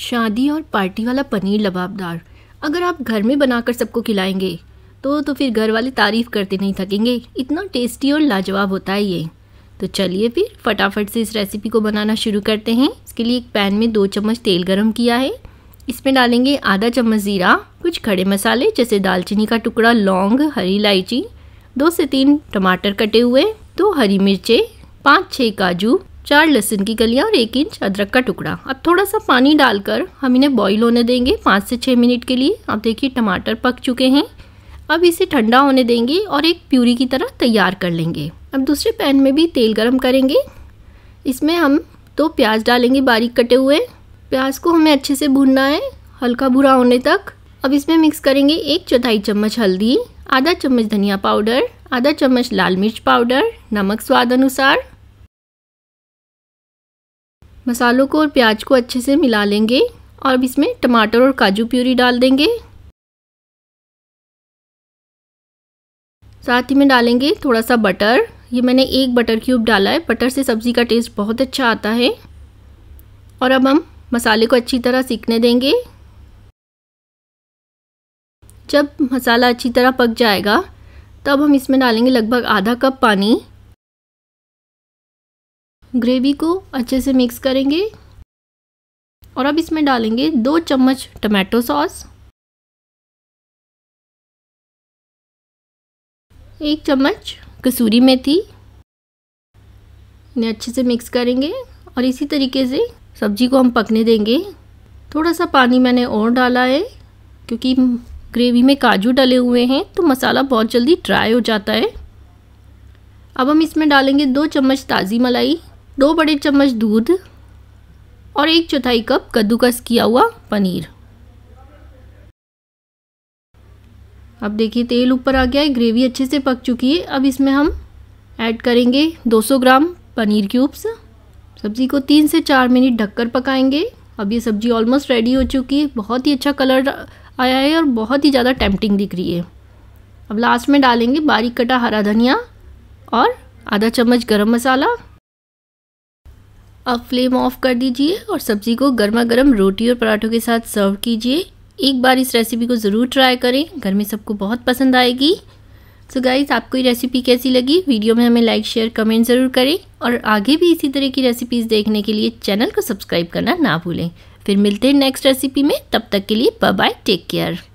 शादी और पार्टी वाला पनीर लबाबदार अगर आप घर में बनाकर सबको खिलाएंगे तो तो फिर घर वाले तारीफ़ करते नहीं थकेंगे इतना टेस्टी और लाजवाब होता है ये तो चलिए फिर फटाफट से इस रेसिपी को बनाना शुरू करते हैं इसके लिए एक पैन में दो चम्मच तेल गरम किया है इसमें डालेंगे आधा चम्मच ज़ीरा कुछ खड़े मसाले जैसे दालचीनी का टुकड़ा लौंग हरी इलायची दो से तीन टमाटर कटे हुए दो हरी मिर्चें पाँच छः काजू चार लहसुन की गलियाँ और एक इंच अदरक का टुकड़ा अब थोड़ा सा पानी डालकर हम इन्हें बॉईल होने देंगे पाँच से छः मिनट के लिए अब देखिए टमाटर पक चुके हैं अब इसे ठंडा होने देंगे और एक प्यूरी की तरह तैयार कर लेंगे अब दूसरे पैन में भी तेल गरम करेंगे इसमें हम तो प्याज डालेंगे बारीक कटे हुए प्याज को हमें अच्छे से भूनना है हल्का भूरा होने तक अब इसमें मिक्स करेंगे एक चौथाई चम्मच हल्दी आधा चम्मच धनिया पाउडर आधा चम्मच लाल मिर्च पाउडर नमक स्वाद अनुसार मसालों को और प्याज को अच्छे से मिला लेंगे और अब इसमें टमाटर और काजू प्यूरी डाल देंगे साथ ही में डालेंगे थोड़ा सा बटर ये मैंने एक बटर क्यूब डाला है बटर से सब्ज़ी का टेस्ट बहुत अच्छा आता है और अब हम मसाले को अच्छी तरह सीखने देंगे जब मसाला अच्छी तरह पक जाएगा तब हम इसमें डालेंगे लगभग आधा कप पानी ग्रेवी को अच्छे से मिक्स करेंगे और अब इसमें डालेंगे दो चम्मच टमाटो सॉस एक चम्मच कसूरी मेथी इन्हें अच्छे से मिक्स करेंगे और इसी तरीके से सब्जी को हम पकने देंगे थोड़ा सा पानी मैंने और डाला है क्योंकि ग्रेवी में काजू डले हुए हैं तो मसाला बहुत जल्दी ड्राई हो जाता है अब हम इसमें डालेंगे दो चम्मच ताज़ी मलाई दो बड़े चम्मच दूध और एक चौथाई कप कद्दूकस किया हुआ पनीर अब देखिए तेल ऊपर आ गया है ग्रेवी अच्छे से पक चुकी है अब इसमें हम ऐड करेंगे 200 ग्राम पनीर क्यूब्स सब्ज़ी को तीन से चार मिनट ढककर पकाएंगे अब ये सब्ज़ी ऑलमोस्ट रेडी हो चुकी है बहुत ही अच्छा कलर आया है और बहुत ही ज़्यादा टेम्पटिंग दिख रही है अब लास्ट में डालेंगे बारीक कटा हरा धनिया और आधा चम्मच गरम मसाला अब फ्लेम ऑफ कर दीजिए और सब्ज़ी को गर्मा गर्म रोटी और पराठों के साथ सर्व कीजिए एक बार इस रेसिपी को ज़रूर ट्राई करें घर में सबको बहुत पसंद आएगी सो so गाइज आपको ये रेसिपी कैसी लगी वीडियो में हमें लाइक शेयर कमेंट ज़रूर करें और आगे भी इसी तरह की रेसिपीज़ देखने के लिए चैनल को सब्सक्राइब करना ना भूलें फिर मिलते हैं नेक्स्ट रेसिपी में तब तक के लिए बाय टेक केयर